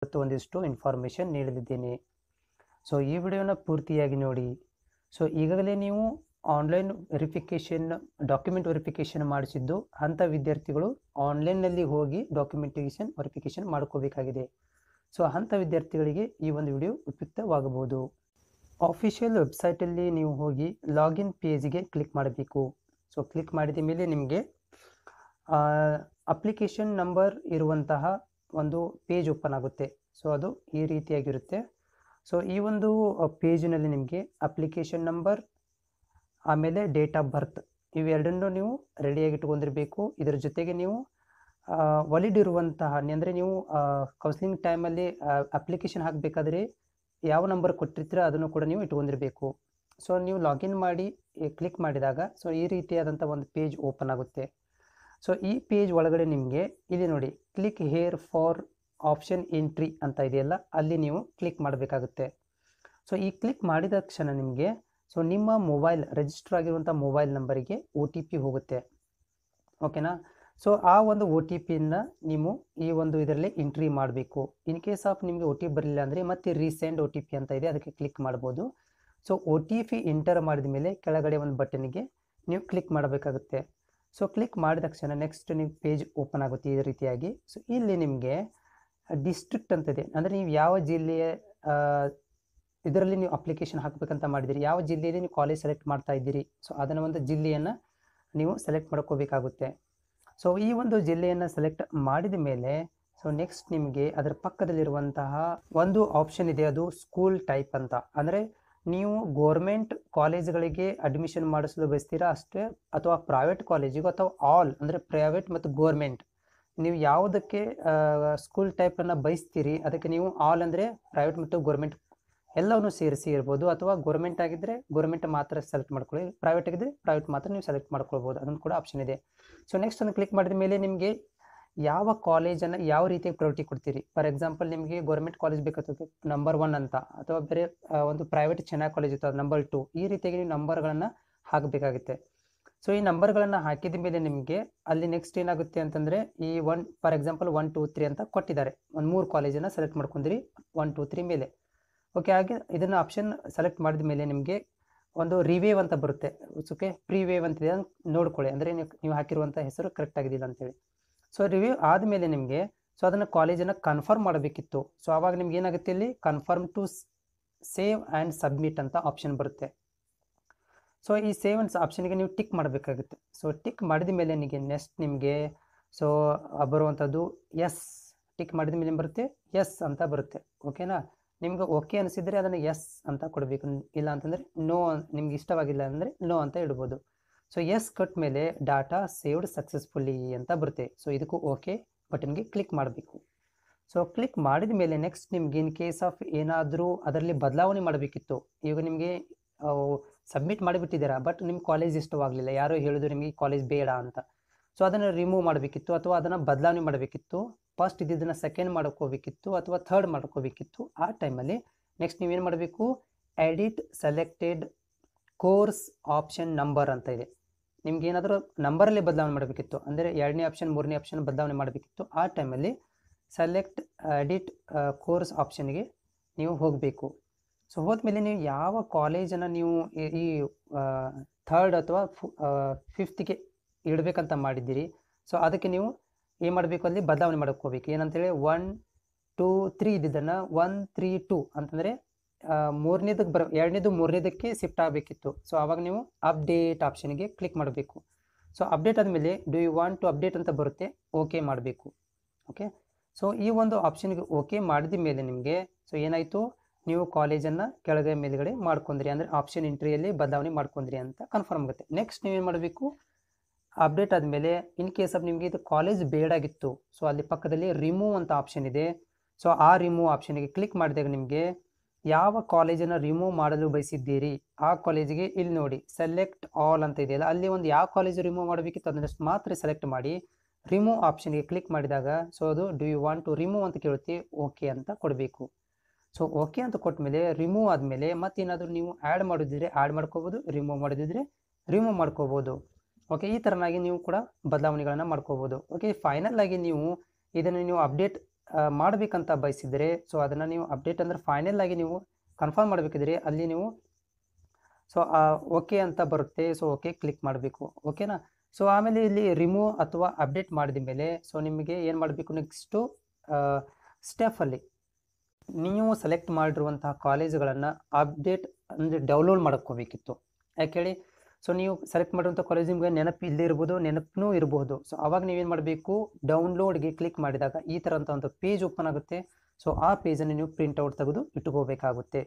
ಇವತ್ತು ಒಂದಿಷ್ಟು ಇನ್ಫಾರ್ಮೇಷನ್ ನೀಡಲಿದ್ದೇನೆ ಸೊ ಈ ವಿಡಿಯೋನ ಪೂರ್ತಿಯಾಗಿ ನೋಡಿ ಸೊ ಈಗಾಗಲೇ ನೀವು ಆನ್ಲೈನ್ ವೆರಿಫಿಕೇಶನ್ ಡಾಕ್ಯುಮೆಂಟ್ ವೆರಿಫಿಕೇಷನ್ ಮಾಡಿಸಿದ್ದು ಅಂಥ ವಿದ್ಯಾರ್ಥಿಗಳು ಆನ್ಲೈನ್ನಲ್ಲಿ ಹೋಗಿ ಡಾಕ್ಯುಮೆಂಟೇಷನ್ ವೆರಿಫಿಕೇಷನ್ ಮಾಡ್ಕೋಬೇಕಾಗಿದೆ ಸೊ ಅಂಥ ವಿದ್ಯಾರ್ಥಿಗಳಿಗೆ ಈ ಒಂದು ವಿಡಿಯೋ ಉಪಯುಕ್ತವಾಗಬಹುದು ಆಫಿಷಿಯಲ್ ವೆಬ್ಸೈಟಲ್ಲಿ ನೀವು ಹೋಗಿ ಲಾಗಿನ್ ಪೇಜ್ಗೆ ಕ್ಲಿಕ್ ಮಾಡಬೇಕು ಸೊ ಕ್ಲಿಕ್ ಮಾಡಿದ ಮೇಲೆ ನಿಮಗೆ ಅಪ್ಲಿಕೇಶನ್ ನಂಬರ್ ಇರುವಂತಹ ಒಂದು ಪೇಜ್ ಓಪನ್ ಆಗುತ್ತೆ ಸೊ ಅದು ಈ ರೀತಿಯಾಗಿರುತ್ತೆ ಸೊ ಈ ಒಂದು ಪೇಜಿನಲ್ಲಿ ನಿಮಗೆ ಅಪ್ಲಿಕೇಶನ್ ನಂಬರ್ ಆಮೇಲೆ ಡೇಟ್ ಆಫ್ ಬರ್ತ್ ಇವೆರಡನ್ನೂ ನೀವು ರೆಡಿಯಾಗಿ ಇಟ್ಕೊಂಡಿರಬೇಕು ಇದರ ಜೊತೆಗೆ ನೀವು ವಲಿಡ್ ಇರುವಂತಹ ಅಂದರೆ ನೀವು ಕೌನ್ಸಿಲಿಂಗ್ ಟೈಮಲ್ಲಿ ಅಪ್ಲಿಕೇಶನ್ ಹಾಕಬೇಕಾದ್ರೆ ಯಾವ ನಂಬರ್ ಕೊಟ್ಟಿರ್ತೀರ ಅದನ್ನು ಕೂಡ ನೀವು ಇಟ್ಕೊಂಡಿರಬೇಕು ಸೊ ನೀವು ಲಾಗಿನ್ ಮಾಡಿ ಕ್ಲಿಕ್ ಮಾಡಿದಾಗ ಸೊ ಈ ರೀತಿಯಾದಂಥ ಒಂದು ಪೇಜ್ ಓಪನ್ ಆಗುತ್ತೆ ಸೊ ಈ ಪೇಜ್ ಒಳಗಡೆ ನಿಮಗೆ ಇಲ್ಲಿ ನೋಡಿ click here for option entry ಅಂತ ಇದೆಯಲ್ಲ ಅಲ್ಲಿ ನೀವು ಕ್ಲಿಕ್ ಮಾಡಬೇಕಾಗುತ್ತೆ ಸೊ ಈ ಕ್ಲಿಕ್ ಮಾಡಿದ ತಕ್ಷಣ ನಿಮಗೆ ಸೊ ನಿಮ್ಮ ಮೊಬೈಲ್ ರಿಜಿಸ್ಟರ್ ಆಗಿರುವಂಥ ಮೊಬೈಲ್ ನಂಬರಿಗೆ ಒ ಟಿ ಪಿ ಹೋಗುತ್ತೆ ಓಕೆನಾ ಸೊ ಆ ಒಂದು ಒ ಟಿ ಪಿನ ನೀವು ಈ ಒಂದು ಇದರಲ್ಲಿ ಎಂಟ್ರಿ ಮಾಡಬೇಕು ಇನ್ ಕೇಸ್ ಆಫ್ ನಿಮಗೆ ಒ ಟಿ ಪಿ ಬರಲಿಲ್ಲ ಅಂದರೆ ಮತ್ತೆ ರೀಸೆಂಡ್ ಒ ಟಿ ಪಿ ಅಂತ ಇದೆ ಅದಕ್ಕೆ ಕ್ಲಿಕ್ ಮಾಡ್ಬೋದು so O T P enter ಮಾಡಿದ ಮೇಲೆ ಕೆಳಗಡೆ ಒಂದು ಬಟನ್ಗೆ ನೀವು ಕ್ಲಿಕ್ ಮಾಡಬೇಕಾಗುತ್ತೆ ಸೊ ಕ್ಲಿಕ್ ಮಾಡಿದ ತಕ್ಷಣ ನೆಕ್ಸ್ಟ್ ನಿಮ್ಮ ಪೇಜ್ ಓಪನ್ ಆಗುತ್ತೆ ಈ ರೀತಿಯಾಗಿ ಸೊ ಇಲ್ಲಿ ನಿಮಗೆ ಡಿಸ್ಟ್ರಿಕ್ಟ್ ಇದೆ ಅಂದರೆ ನೀವು ಯಾವ ಜಿಲ್ಲೆಯ ಇದರಲ್ಲಿ ನೀವು ಅಪ್ಲಿಕೇಶನ್ ಹಾಕಬೇಕಂತ ಮಾಡಿದಿರಿ ಯಾವ ಜಿಲ್ಲೆಯಲ್ಲಿ ನೀವು ಕಾಲೇಜ್ ಸೆಲೆಕ್ಟ್ ಮಾಡ್ತಾ ಇದ್ದೀರಿ ಸೊ ಅದನ್ನು ಒಂದು ಜಿಲ್ಲೆಯನ್ನು ನೀವು ಸೆಲೆಕ್ಟ್ ಮಾಡ್ಕೋಬೇಕಾಗುತ್ತೆ ಸೊ ಈ ಒಂದು ಜಿಲ್ಲೆಯನ್ನು ಸೆಲೆಕ್ಟ್ ಮಾಡಿದ ಮೇಲೆ ಸೊ ನೆಕ್ಸ್ಟ್ ನಿಮಗೆ ಅದರ ಪಕ್ಕದಲ್ಲಿರುವಂತಹ ಒಂದು ಆಪ್ಷನ್ ಇದೆ ಅದು ಸ್ಕೂಲ್ ಟೈಪ್ ಅಂತ ಅಂದರೆ ನೀವು ಗೋರ್ಮೆಂಟ್ ಕಾಲೇಜ್ಗಳಿಗೆ ಅಡ್ಮಿಷನ್ ಮಾಡಿಸಲು ಬಯಸ್ತೀರಾ ಅಷ್ಟೇ ಅಥವಾ ಪ್ರೈವೇಟ್ ಕಾಲೇಜಿಗೂ ಅಥವಾ ಆಲ್ ಅಂದರೆ ಪ್ರೈವೇಟ್ ಮತ್ತು ಗೋರ್ಮೆಂಟ್ ನೀವು ಯಾವುದಕ್ಕೆ ಸ್ಕೂಲ್ ಟೈಪನ್ನು ಬಯಸ್ತೀರಿ ಅದಕ್ಕೆ ನೀವು ಆಲ್ ಅಂದರೆ ಪ್ರೈವೇಟ್ ಮತ್ತು ಗೋರ್ಮೆಂಟ್ ಎಲ್ಲವನ್ನೂ ಸೇರಿಸಿ ಇರ್ಬೋದು ಅಥವಾ ಗೋರ್ಮೆಂಟ್ ಆಗಿದ್ದರೆ ಗೋರ್ಮೆಂಟ್ ಮಾತ್ರ ಸೆಲೆಕ್ಟ್ ಮಾಡ್ಕೊಳ್ಳಿ ಪ್ರೈವೇಟ್ ಆಗಿದ್ದರೆ ಪ್ರೈವೇಟ್ ಮಾತ್ರ ನೀವು ಸೆಲೆಕ್ಟ್ ಮಾಡ್ಕೊಳ್ಬೋದು ಅದೊಂದು ಕೂಡ ಆಪ್ಷನ್ ಇದೆ ಸೊ ನೆಕ್ಸ್ಟ್ ಒಂದು ಕ್ಲಿಕ್ ಮಾಡಿದ ಮೇಲೆ ನಿಮಗೆ ಯಾವ ಕಾಲೇಜನ್ನು ಯಾವ ರೀತಿ ಪ್ರಯೋರಿಟಿ ಕೊಡ್ತೀರಿ ಫಾರ್ ಎಕ್ಸಾಂಪಲ್ ನಿಮಗೆ ಗೌರ್ಮೆಂಟ್ ಕಾಲೇಜ್ ಬೇಕಾಗ್ತದೆ ನಂಬರ್ ಒನ್ ಅಂತ ಅಥವಾ ಬೇರೆ ಒಂದು ಪ್ರೈವೇಟ್ ಚೆನ್ನಾಗಿ ಕಾಲೇಜ್ ಇರ್ತದೆ ನಂಬರ್ ಟು ಈ ರೀತಿಯಾಗಿ ನೀವು ನಂಬರ್ಗಳನ್ನು ಹಾಕಬೇಕಾಗುತ್ತೆ ಸೊ ಈ ನಂಬರ್ಗಳನ್ನು ಹಾಕಿದ ಮೇಲೆ ನಿಮಗೆ ಅಲ್ಲಿ ನೆಕ್ಸ್ಟ್ ಏನಾಗುತ್ತೆ ಅಂತಂದರೆ ಈ one for example one two three ಅಂತ ಕೊಟ್ಟಿದ್ದಾರೆ ಒಂದು ಮೂರು ಕಾಲೇಜನ್ನು ಸೆಲೆಕ್ಟ್ ಮಾಡ್ಕೊಂಡಿರಿ ಒನ್ ಟೂ ತ್ರೀ ಮೇಲೆ ಓಕೆ ಹಾಗೆ ಇದನ್ನು ಆಪ್ಷನ್ ಸೆಲೆಕ್ಟ್ ಮಾಡಿದ ಮೇಲೆ ನಿಮಗೆ ಒಂದು ರಿವೇವ್ ಅಂತ ಬರುತ್ತೆ ಓಕೆ ಪ್ರೀವೇವ್ ವೇವ್ ಅಂತಿದೆ ನೋಡ್ಕೊಳ್ಳಿ ಅಂದರೆ ನೀವು ಹಾಕಿರುವಂಥ ಹೆಸರು ಕರೆಕ್ಟ್ ಆಗಿದಿಲ್ಲ ಅಂತೇಳಿ ಸೊ ರಿವ್ಯೂ ಆದಮೇಲೆ ನಿಮಗೆ ಸೊ ಅದನ್ನು ಕಾಲೇಜನ್ನು ಕನ್ಫರ್ಮ್ ಮಾಡಬೇಕಿತ್ತು ಸೊ ಆವಾಗ ನಿಮ್ಗೆ ಏನಾಗುತ್ತೆ ಇಲ್ಲಿ confirm to save and submit ಅಂತ ಆಪ್ಷನ್ ಬರುತ್ತೆ ಸೊ ಈ ಸೇವ್ ಆ್ಯಂಡ್ ಆಪ್ಷನ್ಗೆ ನೀವು ಟಿಕ್ ಮಾಡಬೇಕಾಗುತ್ತೆ ಸೊ ಟಿಕ್ ಮಾಡಿದ ಮೇಲೆ ನಿಮಗೆ ನೆಕ್ಸ್ಟ್ ನಿಮಗೆ ಸೊ ಬರುವಂಥದ್ದು ಎಸ್ ಟಿಕ್ ಮಾಡಿದ ಮೇಲೆ ಬರುತ್ತೆ ಎಸ್ ಅಂತ ಬರುತ್ತೆ ಓಕೆನಾ ನಿಮ್ಗೆ ಓಕೆ ಅನಿಸಿದರೆ ಅದನ್ನು ಎಸ್ ಅಂತ ಕೊಡಬೇಕು ಇಲ್ಲ ಅಂತಂದರೆ ನೋ ನಿಮ್ಗೆ ಇಷ್ಟವಾಗಿಲ್ಲ ಅಂದರೆ ನೋ ಅಂತ ಇಡ್ಬೋದು ಸೊ ಎಸ್ ಕಟ್ ಮೇಲೆ ಡಾಟಾ ಸೇವ್ಡ್ ಸಕ್ಸಸ್ಫುಲ್ಲಿ ಅಂತ ಬರುತ್ತೆ ಸೊ ಇದಕ್ಕೂ ಓಕೆ ಬಟನ್ಗೆ ಕ್ಲಿಕ್ ಮಾಡಬೇಕು ಸೊ ಕ್ಲಿಕ್ ಮಾಡಿದ ಮೇಲೆ ನೆಕ್ಸ್ಟ್ ನಿಮ್ಗೆ ಇನ್ ಕೇಸ್ ಆಫ್ ಏನಾದರೂ ಅದರಲ್ಲಿ ಬದಲಾವಣೆ ಮಾಡಬೇಕಿತ್ತು ಈಗ ನಿಮಗೆ ಸಬ್ಮಿಟ್ ಮಾಡಿಬಿಟ್ಟಿದ್ದೀರಾ ಬಟ್ ನಿಮ್ಮ ಕಾಲೇಜ್ ಇಷ್ಟವಾಗಲಿಲ್ಲ ಯಾರೋ ಹೇಳಿದ್ರು ನಿಮಗೆ ಕಾಲೇಜ್ ಬೇಡ ಅಂತ ಸೊ ಅದನ್ನು ರಿಮೂವ್ ಮಾಡಬೇಕಿತ್ತು ಅಥವಾ ಅದನ್ನು ಬದಲಾವಣೆ ಮಾಡಬೇಕಿತ್ತು ಫಸ್ಟ್ ಇದ್ದಿದ್ದನ್ನು ಸೆಕೆಂಡ್ ಮಾಡ್ಕೋಬೇಕಿತ್ತು ಅಥವಾ ಥರ್ಡ್ ಮಾಡ್ಕೋಬೇಕಿತ್ತು ಆ ಟೈಮಲ್ಲಿ ನೆಕ್ಸ್ಟ್ ನೀವೇನು ಮಾಡಬೇಕು edit selected course option number ಅಂತ ಇದೆ ನಿಮ್ಗೆ ಏನಾದರೂ ನಂಬರಲ್ಲಿ ಬದಲಾವಣೆ ಮಾಡಬೇಕಿತ್ತು ಅಂದರೆ ಎರಡನೇ ಆಪ್ಷನ್ ಮೂರನೇ ಆಪ್ಷನ್ ಬದಲಾವಣೆ ಮಾಡಬೇಕಿತ್ತು ಆ ಟೈಮಲ್ಲಿ ಸೆಲೆಕ್ಟ್ ಎಡಿಟ್ ಕೋರ್ಸ್ ಆಪ್ಷನ್ಗೆ ನೀವು ಹೋಗಬೇಕು ಸೊ ಹೋದ್ಮೇಲೆ ನೀವು ಯಾವ ಕಾಲೇಜನ್ನು ನೀವು ಈ ಥರ್ಡ್ ಅಥವಾ ಫಿಫ್ತ್ಗೆ ಇಡಬೇಕಂತ ಮಾಡಿದ್ದೀರಿ ಸೊ ಅದಕ್ಕೆ ನೀವು ಏನು ಮಾಡಬೇಕು ಅಲ್ಲಿ ಬದಲಾವಣೆ ಮಾಡ್ಕೋಬೇಕು ಏನಂತೇಳಿ ಒನ್ ಟೂ ತ್ರೀ ಇದ್ದಿದ್ದನ್ನು ಒನ್ ತ್ರೀ ಟೂ ಅಂತಂದರೆ ಮೂರನೇದಕ್ಕೆ ಬರ ಎರಡನೇದು ಮೂರನೇದಕ್ಕೆ ಶಿಫ್ಟ್ ಆಗಬೇಕಿತ್ತು ಸೊ ಆವಾಗ ನೀವು ಅಪ್ಡೇಟ್ ಆಪ್ಷನ್ಗೆ ಕ್ಲಿಕ್ ಮಾಡಬೇಕು ಸೊ ಅಪ್ಡೇಟ್ ಆದಮೇಲೆ do you want to update ಅಂತ ಬರುತ್ತೆ ಓಕೆ ಮಾಡಬೇಕು ಓಕೆ ಸೊ ಈ ಒಂದು ಆಪ್ಷನ್ಗೆ ಓಕೆ ಮಾಡಿದ ಮೇಲೆ ನಿಮಗೆ ಸೊ ಏನಾಯಿತು ನೀವು ಕಾಲೇಜನ್ನು ಕೆಳಗೆ ಮೇಲುಗಡೆ ಮಾಡ್ಕೊಂಡ್ರಿ ಅಂದರೆ ಆಪ್ಷನ್ ಇಂಟ್ರಿಯಲ್ಲಿ ಬದಲಾವಣೆ ಮಾಡ್ಕೊಂಡ್ರಿ ಅಂತ ಕನ್ಫರ್ಮ್ ಆಗುತ್ತೆ ನೆಕ್ಸ್ಟ್ ನೀವೇನು ಮಾಡಬೇಕು ಅಪ್ಡೇಟ್ ಆದಮೇಲೆ ಇನ್ ಕೇಸ್ ಆಫ್ ನಿಮಗೆ ಇದು ಕಾಲೇಜ್ ಬೇಡಾಗಿತ್ತು ಸೊ ಅಲ್ಲಿ ಪಕ್ಕದಲ್ಲಿ ರಿಮೂವ್ ಅಂತ ಆಪ್ಷನ್ ಇದೆ ಸೊ ಆ ರಿಮೂವ್ ಆಪ್ಷನ್ಗೆ ಕ್ಲಿಕ್ ಮಾಡಿದಾಗ ನಿಮಗೆ ಯಾವ ಕಾಲೇಜನ್ನು ರಿಮೂವ್ ಮಾಡಲು ಬಯಸಿದ್ದೀರಿ ಆ ಕಾಲೇಜಿಗೆ ಇಲ್ಲಿ ನೋಡಿ ಸೆಲೆಕ್ಟ್ ಆಲ್ ಅಂತ ಇದೆಯಲ್ಲ ಅಲ್ಲಿ ಒಂದು ಯಾವ ಕಾಲೇಜ್ ರಿಮೂವ್ ಮಾಡಬೇಕಿತ್ತು ಅದನ್ನು ಮಾತ್ರ ಸೆಲೆಕ್ಟ್ ಮಾಡಿ ರಿಮೂವ್ ಆಪ್ಷನ್ಗೆ ಕ್ಲಿಕ್ ಮಾಡಿದಾಗ ಸೊ ಅದು do you want to remove ಅಂತ ಕೇಳುತ್ತೆ ಓಕೆ ಅಂತ ಕೊಡಬೇಕು ಸೊ ಓಕೆ ಅಂತ ಕೊಟ್ಟ ಮೇಲೆ ರಿಮೂವ್ ಆದಮೇಲೆ ಮತ್ತೇನಾದರೂ ನೀವು ಆ್ಯಡ್ ಮಾಡೋದಿದ್ರೆ ಆ್ಯಡ್ ಮಾಡ್ಕೋಬೋದು ರಿಮೂವ್ ಮಾಡೋದಿದ್ರೆ ರಿಮೂವ್ ಮಾಡ್ಕೋಬೋದು ಓಕೆ ಈ ಥರನಾಗಿ ನೀವು ಕೂಡ ಬದಲಾವಣೆಗಳನ್ನು ಮಾಡ್ಕೋಬೋದು ಓಕೆ ಫೈನಲ್ ಆಗಿ ನೀವು ಇದನ್ನು ನೀವು ಅಪ್ಡೇಟ್ ಮಾಡಬೇಕಂತ ಬಯಸಿದರೆ ಸೊ ಅದನ್ನು ನೀವು ಅಪ್ಡೇಟ್ ಅಂದರೆ ಫೈನಲ್ ಆಗಿ ನೀವು ಕನ್ಫರ್ಮ್ ಮಾಡಬೇಕಿದ್ರೆ ಅಲ್ಲಿ ನೀವು ಸೊ ಓಕೆ ಅಂತ ಬರುತ್ತೆ ಸೊ ಓಕೆ ಕ್ಲಿಕ್ ಮಾಡಬೇಕು ಓಕೆನಾ ಸೊ ಆಮೇಲೆ ಇಲ್ಲಿ ರಿಮೂವ್ ಅಥವಾ ಅಪ್ಡೇಟ್ ಮಾಡಿದ ಮೇಲೆ ಸೊ ನಿಮಗೆ ಏನು ಮಾಡಬೇಕು ನೆಕ್ಸ್ಟು ಸ್ಟೆಫಲ್ಲಿ ನೀವು ಸೆಲೆಕ್ಟ್ ಮಾಡಿರುವಂತಹ ಕಾಲೇಜುಗಳನ್ನು ಅಪ್ಡೇಟ್ ಅಂದರೆ ಡೌನ್ಲೋಡ್ ಮಾಡ್ಕೋಬೇಕಿತ್ತು ಯಾಕೇಳಿ ಸೊ ನೀವು ಸೆಲೆಕ್ಟ್ ಮಾಡಿರುವಂಥ ಕಾಲೇಜ್ ನಿಮ್ಗೆ ನೆನಪು ಇಲ್ಲದೆ ಇರ್ಬೋದು ನೆನಪು ಇರಬಹುದು ಸೊ ಅವಾಗ ನೀವೇನು ಮಾಡಬೇಕು ಡೌನ್ಲೋಡ್ಗೆ ಕ್ಲಿಕ್ ಮಾಡಿದಾಗ ಈ ಥರ ಅಂತ ಒಂದು ಪೇಜ್ ಓಪನ್ ಆಗುತ್ತೆ ಸೊ ಆ ಪೇಜನ್ನು ನೀವು ಪ್ರಿಂಟ್ ಔಟ್ ತೆಗೆದು ಇಟ್ಕೋಬೇಕಾಗುತ್ತೆ